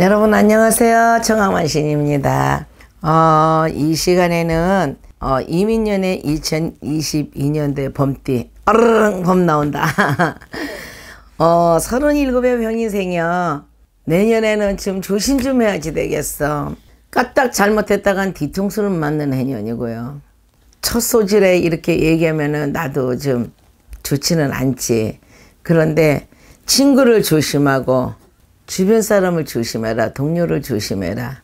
여러분 안녕하세요. 청아만 신입니다. 어, 이 시간에는 어, 이민년의 2022년도의 범띠 어르릉 범 나온다. 어, 37의 병인생이요. 내년에는 좀 조심 좀 해야지 되겠어. 까딱 잘못했다간 뒤통수를 맞는 해년이고요. 첫 소질에 이렇게 얘기하면은 나도 좀 좋지는 않지. 그런데 친구를 조심하고 주변 사람을 조심해라. 동료를 조심해라.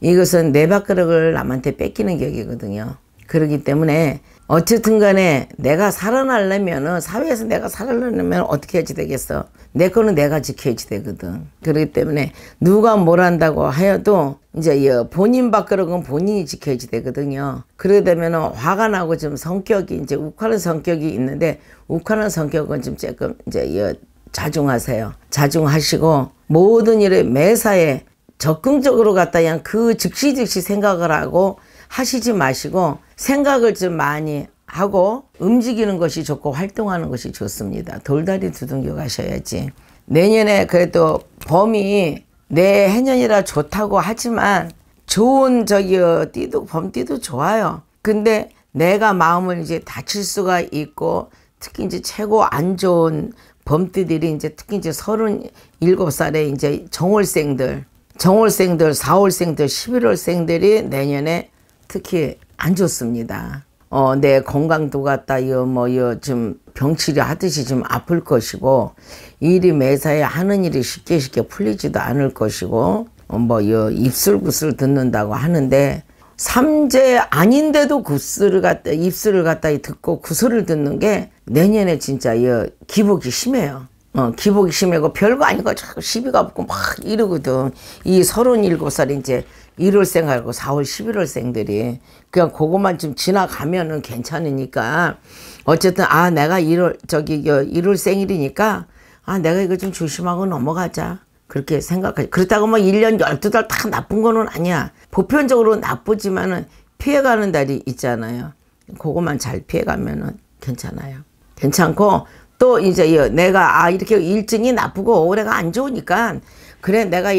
이것은 내 밥그릇을 남한테 뺏기는 격이거든요. 그렇기 때문에 어쨌든 간에 내가 살아나려면은 사회에서 내가 살아나려면 어떻게 해야지 되겠어? 내 거는 내가 지켜야지 되거든. 그렇기 때문에 누가 뭘 한다고 하여도 이제 본인 밥그릇은 본인이 지켜야지 되거든요. 그러게 되면은 화가 나고 좀 성격이 이제 욱하는 성격이 있는데 욱하는 성격은 좀 조금 이제 자중하세요. 자중하시고 모든 일에 매사에 적극적으로 갖다 그냥 그 즉시 즉시 생각을 하고 하시지 마시고 생각을 좀 많이 하고 움직이는 것이 좋고 활동하는 것이 좋습니다. 돌다리 두둥겨 가셔야지. 내년에 그래도 봄이내 해년이라 좋다고 하지만 좋은 저기 어, 띠도 봄띠도 좋아요. 근데 내가 마음을 이제 다칠 수가 있고 특히 이제 최고 안 좋은 범띠들이 이제 특히 이제 서른일곱 살에 이제 정월생들, 정월생들, 사월생들십일월생들이 내년에 특히 안 좋습니다. 어, 내 건강도 같다, 이거 뭐, 이거 좀 병치료 하듯이 좀 아플 것이고, 일이 매사에 하는 일이 쉽게 쉽게 풀리지도 않을 것이고, 어, 뭐, 이거 입술구슬 듣는다고 하는데, 삼재 아닌데도 구슬을 갖다 입술을 갖다 듣고 구슬을 듣는 게 내년에 진짜 이 기복이 심해요. 어, 기복이 심해고 별거 아닌 거 자꾸 시비가 붙고막 이러거든. 이 서른일곱 살 이제 일월생하고 사월십일월생들이 그냥 그것만 좀 지나가면은 괜찮으니까 어쨌든 아 내가 일월 저기 그 일월생일이니까 아 내가 이거 좀 조심하고 넘어가자. 그렇게 생각하지. 그렇다고 뭐 1년 12달 다 나쁜 거는 아니야. 보편적으로 나쁘지만은 피해가는 달이 있잖아요. 그거만 잘 피해가면은 괜찮아요. 괜찮고 또 이제 내가 아 이렇게 일진이 나쁘고 올해가 안 좋으니까 그래 내가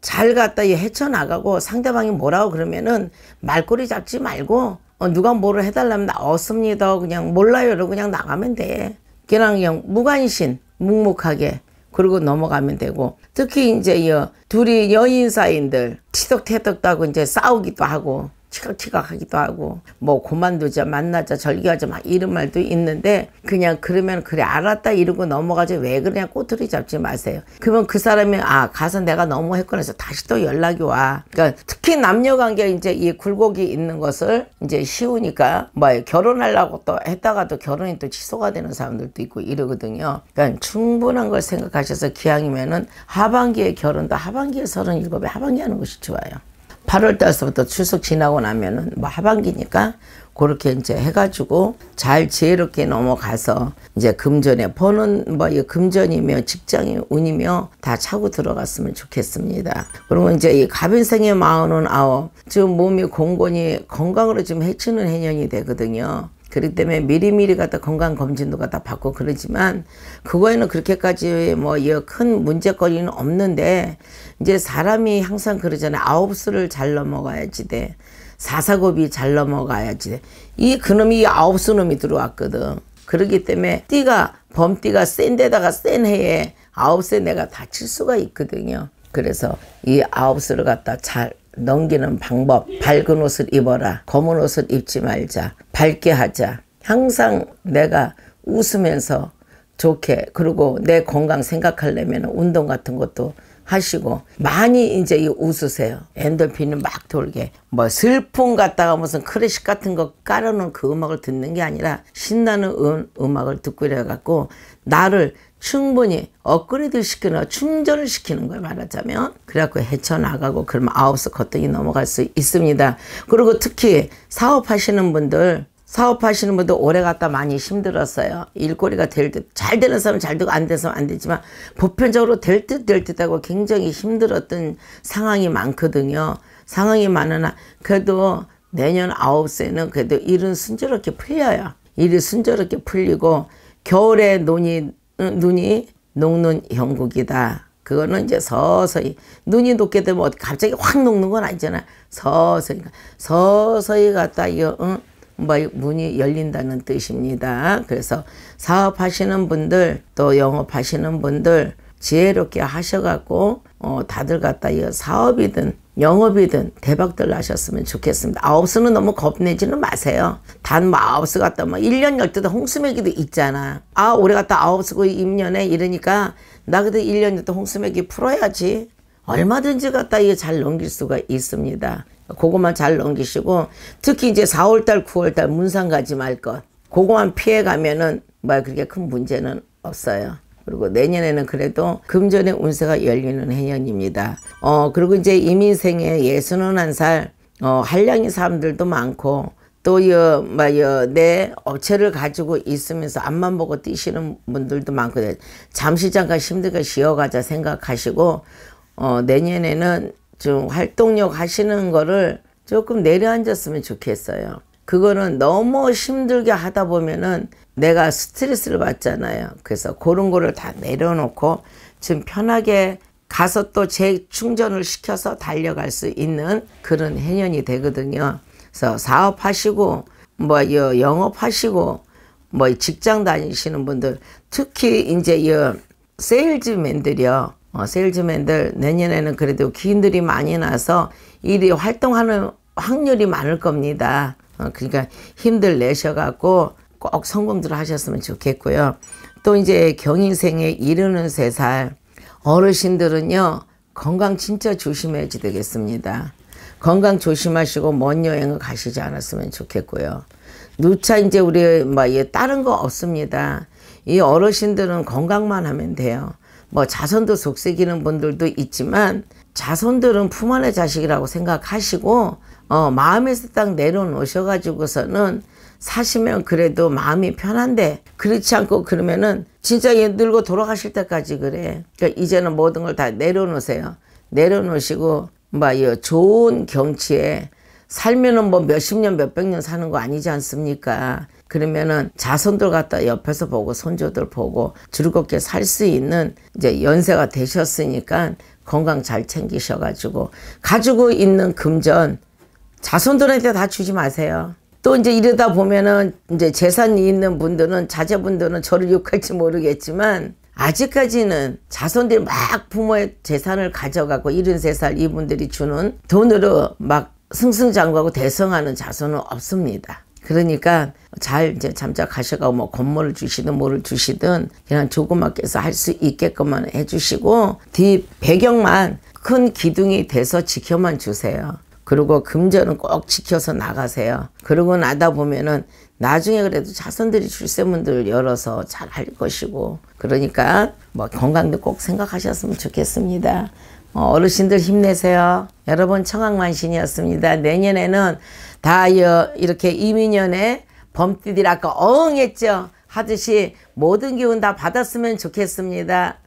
잘 갔다 헤쳐나가고 상대방이 뭐라고 그러면은 말꼬리 잡지 말고 어, 누가 뭐를 해달라면 나 없습니다. 그냥 몰라요. 그냥 나가면 돼. 그냥 그냥 무관심 묵묵하게 그리고 넘어가면 되고 특히 이제 여, 둘이 여인 사이인들 티덕태덕도 하고 이제 싸우기도 하고 치각치각하기도 하고 뭐 고만두자 만나자 절교하자 막 이런 말도 있는데 그냥 그러면 그래 알았다 이러고 넘어가지 왜 그러냐 꼬투리 잡지 마세요 그러면 그 사람이 아 가서 내가 너무 했구나 해서 다시 또 연락이 와 그러니까 특히 남녀관계 이제 이 굴곡이 있는 것을 이제 쉬우니까 뭐 결혼하려고 또 했다가도 결혼이 또 취소가 되는 사람들도 있고 이러거든요 그러니까 충분한 걸 생각하셔서 기왕이면은 하반기에 결혼도 하반기에 서른일곱에 하반기 하는 것이 좋아요 8월 달서부터 추석 지나고 나면은 뭐 하반기니까 그렇게 이제 해가지고 잘 지혜롭게 넘어가서 이제 금전에 버는 뭐 이 금전이며 직장이 운이며 다 차고 들어갔으면 좋겠습니다. 그러면 이제 이 갑인생의 마흔은 아홉 지금 몸이 공곤히 건강으로 지금 해치는 해년이 되거든요. 그렇기 때문에 미리미리 갖다 건강 검진도 갖다 받고 그러지만 그거에는 그렇게까지 뭐큰 문제거리는 없는데 이제 사람이 항상 그러잖아요. 아홉 수를 잘 넘어가야지 돼. 사사곱이 잘 넘어가야지 돼. 이 그놈이 아홉 수놈이 들어왔거든. 그러기 때문에 띠가 범띠가 센 데다가 센 해에 아홉 세 내가 다칠 수가 있거든요. 그래서 이 아홉 수를 갖다 잘 넘기는 방법 밝은 옷을 입어라 검은 옷을 입지 말자 밝게 하자 항상 내가 웃으면서 좋게 그리고 내 건강 생각하려면 운동 같은 것도 하시고 많이 이제 웃으세요. 엔돌핀이 막 돌게 뭐 슬픔 갖다가 무슨 크래식 같은 거 깔아놓은 그 음악을 듣는 게 아니라 신나는 음, 악을 듣고 이래갖고 나를 충분히 업그레이드 시키는 충전을 시키는 거예요 말하자면 그래갖고 헤쳐나가고 그러면 아홉서 거뜬히 넘어갈 수 있습니다 그리고 특히 사업하시는 분들 사업하시는 분들 오래 갔다 많이 힘들었어요 일거리가 될 듯 잘 되는 사람은 잘 되고 안 되는 사람은 안 되지만 보편적으로 될 듯될 듯하고 굉장히 힘들었던 상황이 많거든요 상황이 많으나 그래도 내년 아홉세는 그래도 일은 순조롭게 풀려요 일이 순조롭게 풀리고 겨울에 논이 눈이 녹는 형국이다. 그거는 이제 서서히 눈이 녹게 되면 갑자기 확 녹는 건 아니잖아. 서서히 서서히 갔다 이거 응? 뭐 문이 열린다는 뜻입니다. 그래서 사업하시는 분들 또 영업하시는 분들 지혜롭게 하셔갖고 어, 다들 갖다 이 사업이든 영업이든 대박들 나셨으면 좋겠습니다. 아홉수는 너무 겁내지는 마세요. 단뭐 아홉수 갖다 뭐 1년 12도 홍수매기도 있잖아. 아 올해 갖다 아홉수고 그 임년에 이러니까 나 그래도 1년 1 2 홍수매기 풀어야지. 얼마든지 갖다 이게 잘 넘길 수가 있습니다. 그것만 잘 넘기시고 특히 이제 4월달 9월달 문상 가지 말 것. 그것만 피해가면은 뭐 그렇게 큰 문제는 없어요. 그리고 내년에는 그래도 금전의 운세가 열리는 해년입니다. 어, 그리고 이제 이미 생애 예순은 한 살, 어, 한량인 사람들도 많고, 또여내 업체를 가지고 있으면서 앞만 보고 뛰시는 분들도 많고 잠시 잠깐 힘들게 쉬어가자 생각하시고 어, 내년에는 좀 활동력 하시는 거를 조금 내려앉았으면 좋겠어요. 그거는 너무 힘들게 하다 보면은 내가 스트레스를 받잖아요. 그래서 그런 거를 다 내려놓고 지금 편하게 가서 또 재충전을 시켜서 달려갈 수 있는 그런 해년이 되거든요. 그래서 사업하시고 뭐 영업하시고 뭐 직장 다니시는 분들 특히 이제 이 세일즈맨들이요. 어, 세일즈맨들 내년에는 그래도 기인들이 많이 나서 일이 활동하는 확률이 많을 겁니다. 어, 그러니까 힘들 내셔갖고 꼭 성공들 하셨으면 좋겠고요. 또 이제 경인생에 이르는 세살 어르신들은요 건강 진짜 조심해야 지 되겠습니다. 건강 조심하시고 먼 여행을 가시지 않았으면 좋겠고요. 누차 이제 우리 뭐 다른 거 없습니다. 이 어르신들은 건강만 하면 돼요. 뭐 자손도 속세기는 분들도 있지만 자손들은 품 안의 자식이라고 생각하시고 어, 마음에서 딱 내려놓으셔가지고서는 사시면 그래도 마음이 편한데 그렇지 않고 그러면은 진짜 얘 늙고 돌아가실 때까지 그래. 그러니까 이제는 모든 걸 다 내려놓으세요. 내려놓으시고 뭐 이 좋은 경치에 살면은 뭐 몇십 년 몇 백 년 사는 거 아니지 않습니까? 그러면은 자손들 갖다 옆에서 보고 손주들 보고 즐겁게 살 수 있는 이제 연세가 되셨으니까 건강 잘 챙기셔가지고 가지고 있는 금전 자손들한테 다 주지 마세요. 또 이제 이러다 보면은 이제 재산이 있는 분들은 자제분들은 저를 욕할지 모르겠지만 아직까지는 자손들이 막 부모의 재산을 가져가고 73살 이분들이 주는 돈으로 막 승승장구하고 대성하는 자손은 없습니다. 그러니까 잘 이제 잠자가셔가고 뭐 건물을 주시든 뭐를 주시든 그냥 조그맣게 해서 할 수 있게끔만 해주시고 뒤 배경만 큰 기둥이 돼서 지켜만 주세요. 그리고 금전은 꼭 지켜서 나가세요. 그러고 나다 보면은 나중에 그래도 자손들이 출세문들 열어서 잘 할 것이고 그러니까 뭐 건강도 꼭 생각하셨으면 좋겠습니다. 어, 어르신들 힘내세요. 여러분 청학만신이었습니다. 내년에는 다 이렇게 이민연에 범띠들 아까 엉했죠 하듯이 모든 기운 다 받았으면 좋겠습니다.